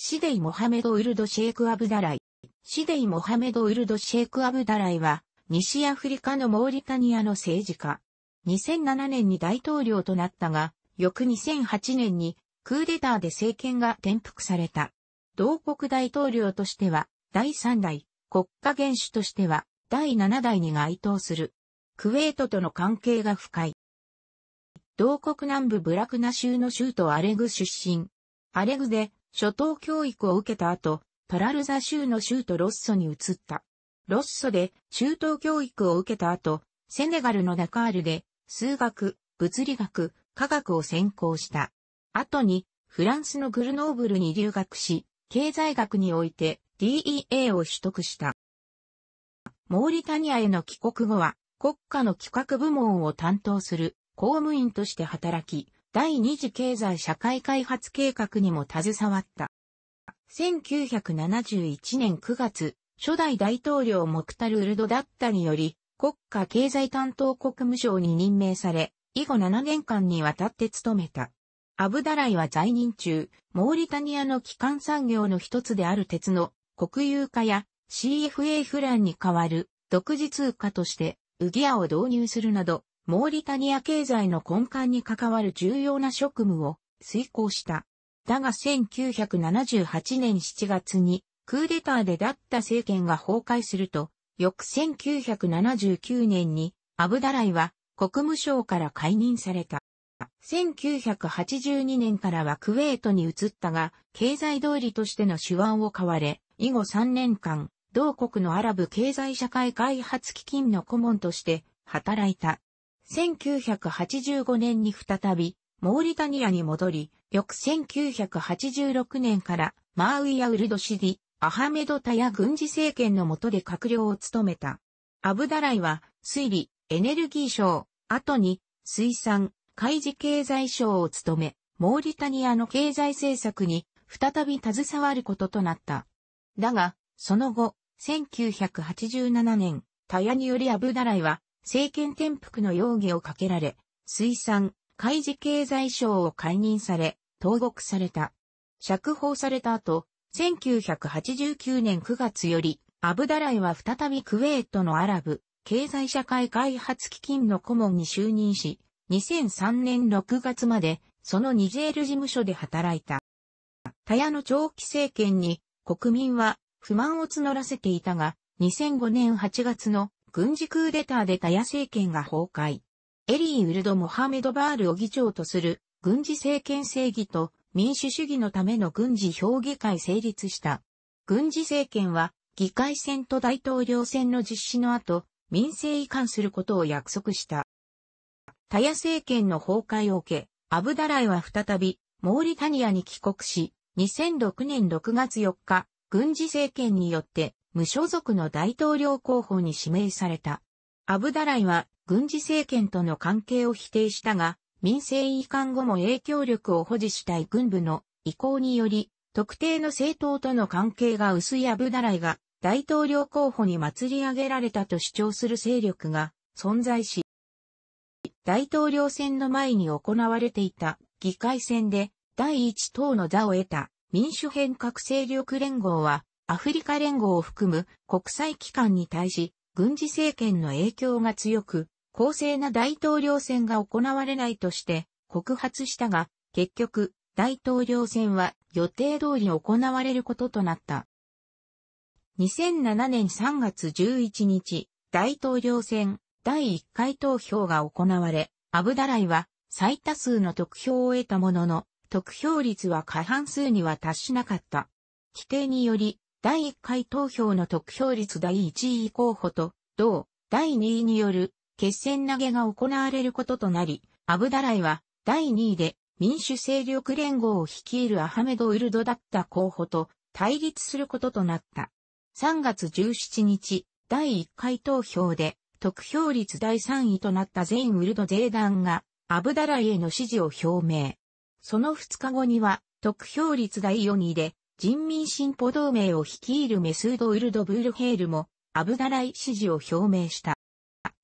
シデイ・モハメド・ウルド・シェイク・アブダライ。シデイ・モハメド・ウルド・シェイク・アブダライは、西アフリカのモーリタニアの政治家。2007年に大統領となったが、翌2008年にクーデターで政権が転覆された。同国大統領としては第3代、国家元首としては第7代に該当する。クウェートとの関係が深い。同国南部ブラクナ州の州都アレグ出身。アレグで初等教育を受けた後、トラルザ州の州都ロッソに移った。ロッソで中等教育を受けた後、セネガルのダカールで数学、物理学、科学を専攻した。後にフランスのグルノーブルに留学し、経済学において DEA を取得した。モーリタニアへの帰国後は国家の企画部門を担当する公務員として働き、第二次経済社会開発計画にも携わった。1971年9月、初代大統領モクタル・ウルドだったにより、国家経済担当国務省に任命され、以後7年間にわたって務めた。アブダライは在任中、モーリタニアの基幹産業の一つである鉄の国有化や CFA フランに代わる独自通貨としてウギアを導入するなどモーリタニア経済の根幹に関わる重要な職務を遂行した。だが1978年7月にクーデターでだった政権が崩壊すると、翌1979年にアブダライは国務省から解任された。1982年からはクウェートに移ったが、経済通りとしての手腕を買われ、以後3年間、同国のアラブ経済社会開発基金の顧問として働いた。1985年に再び、モーリタニアに戻り、翌1986年からマーウィア・ウルドシディ、アハメドタヤ軍事政権の下で閣僚を務めた。アブダライは水利、エネルギー省、後に水産、海事経済省を務め、モーリタニアの経済政策に再び携わることとなった。だが、その後、1987年、タヤによりアブダライは政権転覆の容疑をかけられ、水産、海事経済省を解任され、投獄された。釈放された後、1989年9月より、アブダライは再びクウェートのアラブ、経済社会開発基金の顧問に就任し、2003年6月まで、そのニジェール事務所で働いた。タヤの長期政権に、国民は不満を募らせていたが、2005年8月の軍事クーデターでタヤ政権が崩壊。エリー・ウルド・モハメド・バールを議長とする軍事政権正義と民主主義のための軍事評議会成立した。軍事政権は議会選と大統領選の実施の後、民政移管することを約束した。タヤ政権の崩壊を受け、アブダライは再びモーリタニアに帰国し、2006年6月4日、軍事政権によって無所属の大統領候補に指名された。アブダライは軍事政権との関係を否定したが、民政移管後も影響力を保持したい軍部の意向により、特定の政党との関係が薄いアブダライが大統領候補に祭り上げられたと主張する勢力が存在し、大統領選の前に行われていた議会選で第一党の座を得た民主変革勢力連合はアフリカ連合を含む国際機関に対し、軍事政権の影響が強く、公正な大統領選が行われないとして告発したが、結局、大統領選は予定通り行われることとなった。2007年3月11日、大統領選第1回投票が行われ、アブダライは最多数の得票を得たものの、得票率は過半数には達しなかった。規定により、第1回投票の得票率第1位候補と、同、第2位による決戦投げが行われることとなり、アブダライは第2位で民主勢力連合を率いるアハメド・ウルドだった候補と対立することとなった。3月17日、第1回投票で得票率第3位となった全ウルド税団がアブダライへの支持を表明。その2日後には得票率第4位で人民進歩同盟を率いるメスード・ウルド・ブールヘールも、アブダライ支持を表明した。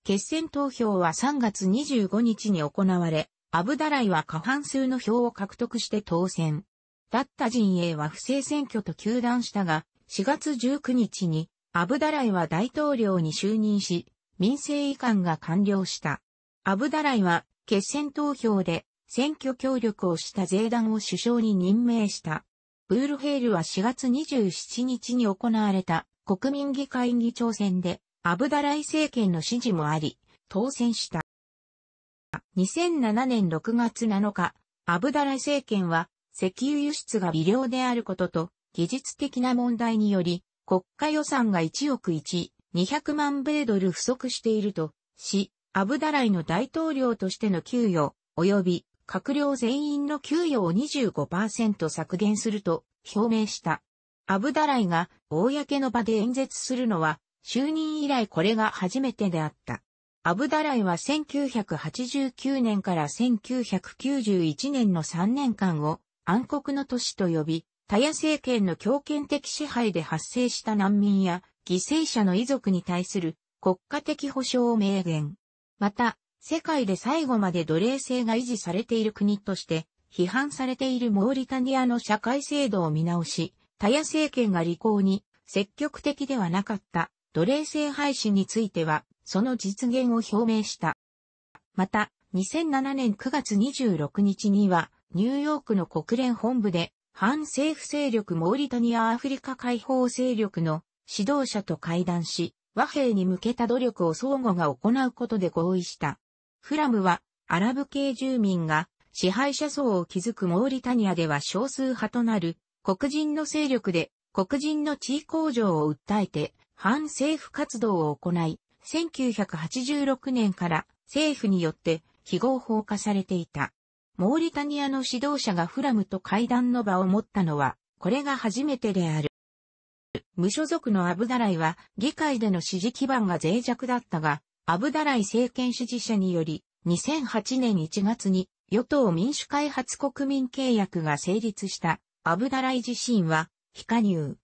決選投票は3月25日に行われ、アブダライは過半数の票を獲得して当選。だった陣営は不正選挙と休断したが、4月19日にアブダライは大統領に就任し、民政移管が完了した。アブダライは決選投票で選挙協力をした税団を首相に任命した。ブールヘールは4月27日に行われた国民議会議長選でアブダライ政権の支持もあり、当選した。2007年6月7日、アブダライ政権は石油輸出が微量であることと技術的な問題により国家予算が1億1、200万米ドル不足しているとし、アブダライの大統領としての給与及び閣僚全員の給与を25%削減すると表明した。アブダライが公の場で演説するのは就任以来これが初めてであった。アブダライは1989年から1991年の3年間を暗黒の都市と呼び、タヤ政権の強権的支配で発生した難民や犠牲者の遺族に対する国家的保障を明言。また、世界で最後まで奴隷制が維持されている国として批判されているモーリタニアの社会制度を見直し、タヤ政権が履行に積極的ではなかった奴隷制廃止については、その実現を表明した。また、2007年9月26日には、ニューヨークの国連本部で、反政府勢力モーリタニア・アフリカ解放勢力の指導者と会談し、和平に向けた努力を相互が行うことで合意した。フラムは、アラブ系住民が支配者層を築くモーリタニアでは少数派となる黒人の勢力で黒人の地位向上を訴えて反政府活動を行い、1986年から政府によって非合法化されていた。モーリタニアの指導者がフラムと会談の場を持ったのは、これが初めてである。無所属のアブダライは議会での支持基盤が脆弱だったが、アブダライ政権支持者により、2008年1月に与党民主開発国民契約が成立したアブダライ自身は非加入。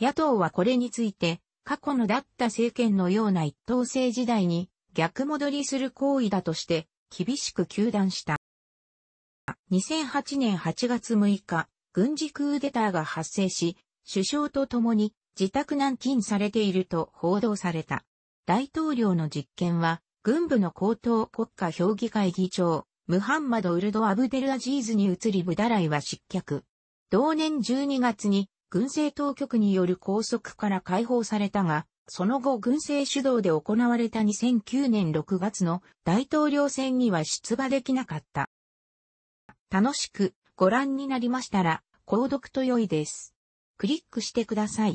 野党はこれについて、過去のだった政権のような一党制時代に逆戻りする行為だとして厳しく糾弾した。2008年8月6日、軍事クーデターが発生し、首相と共に自宅軟禁されていると報道された。大統領の実権は、軍部の高等国家評議会議長、ムハンマド・ウルド・アブデル・アジーズに移りブダライは失脚。同年12月に軍政当局による拘束から解放されたが、その後軍政主導で行われた2009年6月の大統領選には出馬できなかった。楽しくご覧になりましたら、購読と良いです。クリックしてください。